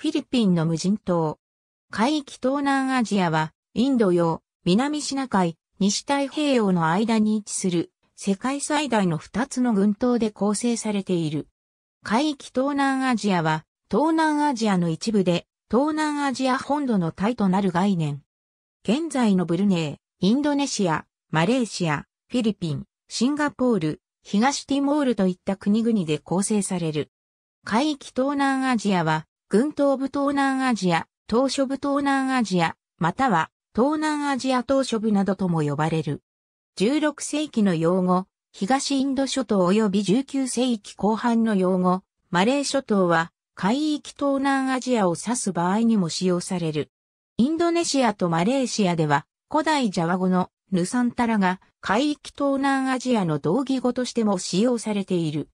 フィリピンの無人島。海域東南アジアは、インド洋、南シナ海、西太平洋の間に位置する、世界最大の2つの群島で構成されている。海域東南アジアは、東南アジアの一部で、東南アジア本土の体となる概念。現在のブルネイ、インドネシア、マレーシア、フィリピン、シンガポール、東ティモールといった国々で構成される。海域東南アジアは群島部東南アジア、島諸部東南アジア、または東南アジア島諸部などとも呼ばれる。16世紀の用語、東インド諸島及び19世紀後半の用語、マレー諸島は海域東南アジアを指す場合にも使用される。インドネシアとマレーシアでは古代ジャワ語のヌサンタラが海域東南アジアの同義語としても使用されている。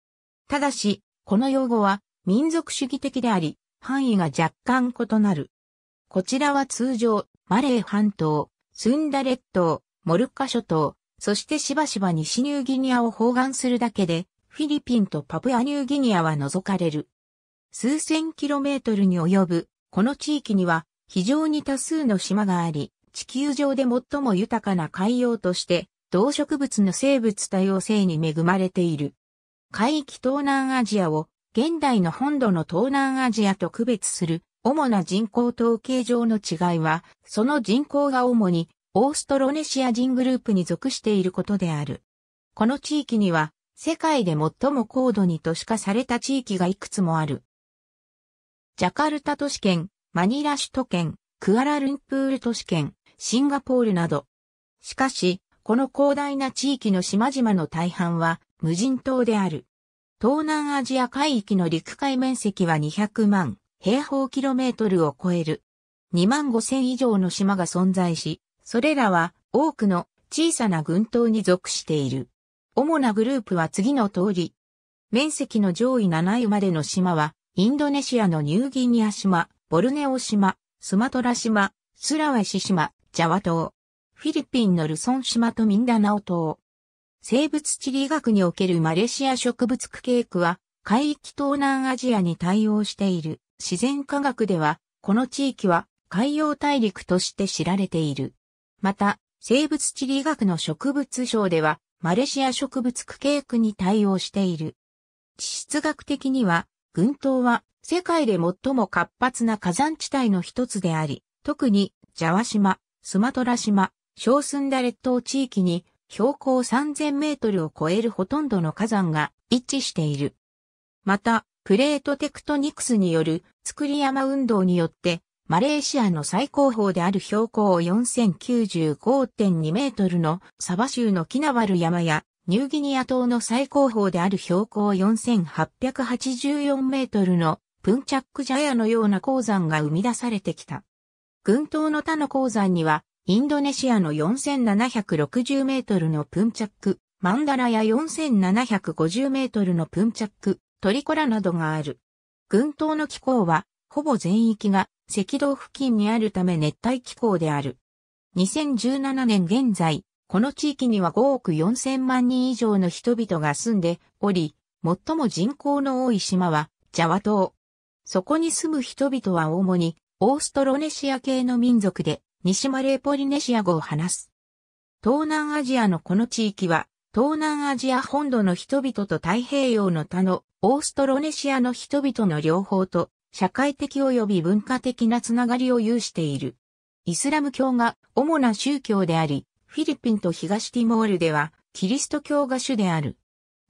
ただし、この用語は民族主義的であり、範囲が若干異なる。こちらは通常、マレー半島、スンダ列島、モルッカ諸島、そしてしばしば西ニューギニアを包含するだけで、フィリピンとパプアニューギニアは除かれる。数千キロメートルに及ぶ、この地域には非常に多数の島があり、地球上で最も豊かな海洋として、動植物の生物多様性に恵まれている。海域東南アジアを現代の本土の東南アジアと区別する主な人口統計上の違いは、その人口が主にオーストロネシア人グループに属していることである。この地域には世界で最も高度に都市化された地域がいくつもある。ジャカルタ都市圏、マニラ首都圏、クアラルンプール都市圏、シンガポールなど。しかし、この広大な地域の島々の大半は無人島である。東南アジア海域の陸海面積は200万平方キロメートルを超える。2万5千以上の島が存在し、それらは多くの小さな群島に属している。主なグループは次の通り。面積の上位7位までの島は、インドネシアのニューギニア島、ボルネオ島、スマトラ島、スラワシ島、ジャワ島。フィリピンのルソン島とミンダナオ島。生物地理学におけるマレーシア植物区系区は、海域東南アジアに対応している自然科学では、この地域は海洋大陸として知られている。また、生物地理学の植物省では、マレーシア植物区系区に対応している。地質学的には、群島は世界で最も活発な火山地帯の一つであり、特にジャワ島、スマトラ島、小スンダ列島地域に標高3000メートルを超えるほとんどの火山が一致している。また、プレートテクトニクスによる作り山運動によって、マレーシアの最高峰である標高4095.2メートルのサバ州のキナバル山や、ニューギニア島の最高峰である標高4884メートルのプンチャックジャヤのような鉱山が生み出されてきた。群島の他の鉱山にはインドネシアの4760メートルのプンチャック、マンダラや4750メートルのプンチャック、トリコラなどがある。群島の気候は、ほぼ全域が赤道付近にあるため熱帯気候である。2017年現在、この地域には5億4000万人以上の人々が住んでおり、最も人口の多い島はジャワ島。そこに住む人々は主にオーストロネシア系の民族で、西マレーポリネシア語を話す。東南アジアのこの地域は、東南アジア本土の人々と太平洋の他のオーストロネシアの人々の両方と社会的及び文化的なつながりを有している。イスラム教が主な宗教であり、フィリピンと東ティモールではキリスト教が主である。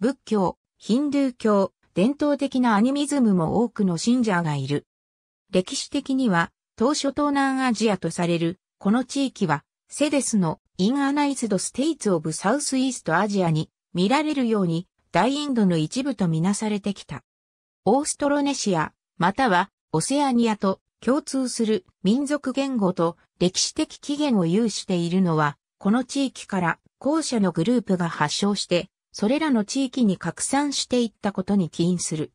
仏教、ヒンドゥー教、伝統的なアニミズムも多くの信者がいる。歴史的には、当初東南アジアとされるこの地域は、セデスのインアナイズドステイツオブサウスイーストアジアに見られるように大インドの一部とみなされてきた。オーストロネシア、またはオセアニアと共通する民族言語と歴史的起源を有しているのは、この地域から後者のグループが発祥して、それらの地域に拡散していったことに起因する。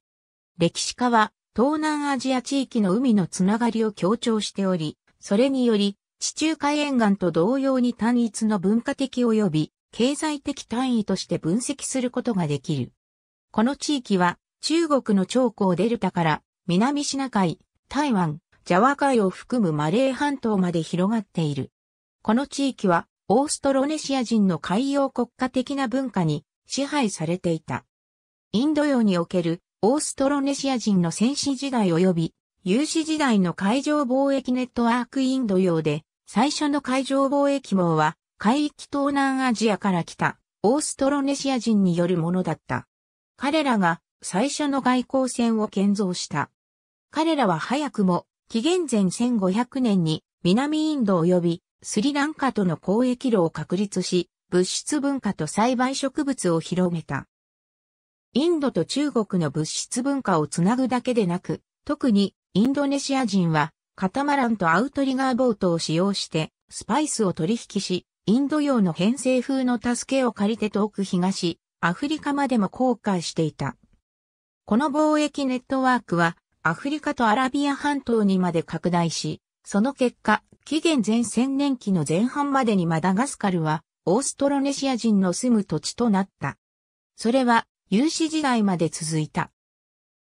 歴史家は東南アジア地域の海のつながりを強調しており、それにより地中海沿岸と同様に単一の文化的及び経済的単位として分析することができる。この地域は中国の長江デルタから南シナ海、台湾、ジャワ海を含むマレー半島まで広がっている。この地域はオーストロネシア人の海洋国家的な文化に支配されていた。インド洋におけるオーストロネシア人の戦死時代及び有史時代の海上貿易ネットワークインド洋で最初の海上貿易網は、海域東南アジアから来た、オーストロネシア人によるものだった。彼らが、最初の外交船を建造した。彼らは早くも、紀元前1500年に、南インド及び、スリランカとの交易路を確立し、物質文化と栽培植物を広めた。インドと中国の物質文化をつなぐだけでなく、特にインドネシア人はカタマランとアウトリガーボートを使用して、スパイスを取引し、インド洋の編成風の助けを借りて遠く東、アフリカまでも航海していた。この貿易ネットワークは、アフリカとアラビア半島にまで拡大し、その結果、紀元前千年期の前半までにマダガスカルは、オーストロネシア人の住む土地となった。それは、有史時代まで続いた。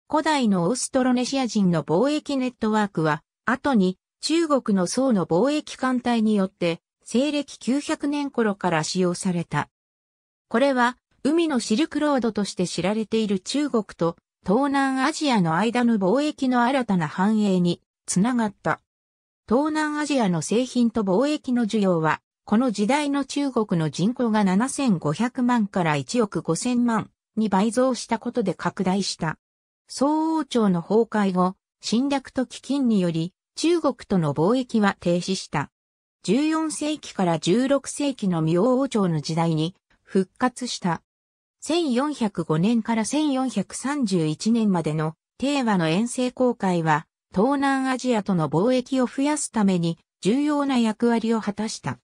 古代のオーストロネシア人の貿易ネットワークは、後に中国の宋の貿易艦隊によって西暦900年頃から使用された。これは海のシルクロードとして知られている中国と東南アジアの間の貿易の新たな繁栄につながった。東南アジアの製品と貿易の需要は、この時代の中国の人口が7500万から1億5000万に倍増したことで拡大した。宋王朝の崩壊後、侵略と飢饉により、中国との貿易は停止した。14世紀から16世紀の明王朝の時代に復活した。1405年から1431年までの帝和の遠征航海は東南アジアとの貿易を増やすために重要な役割を果たした。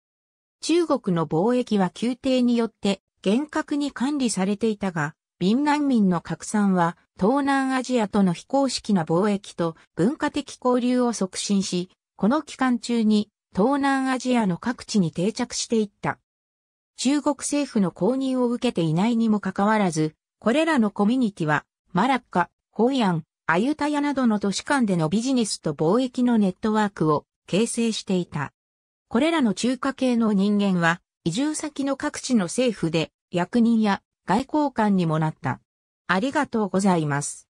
中国の貿易は宮廷によって厳格に管理されていたが、便難民の拡散は、東南アジアとの非公式な貿易と文化的交流を促進し、この期間中に東南アジアの各地に定着していった。中国政府の公認を受けていないにもかかわらず、これらのコミュニティは、マラッカ、ホイアン、アユタヤなどの都市間でのビジネスと貿易のネットワークを形成していた。これらの中華系の人間は、移住先の各地の政府で役人や外交官にもなった。ありがとうございます。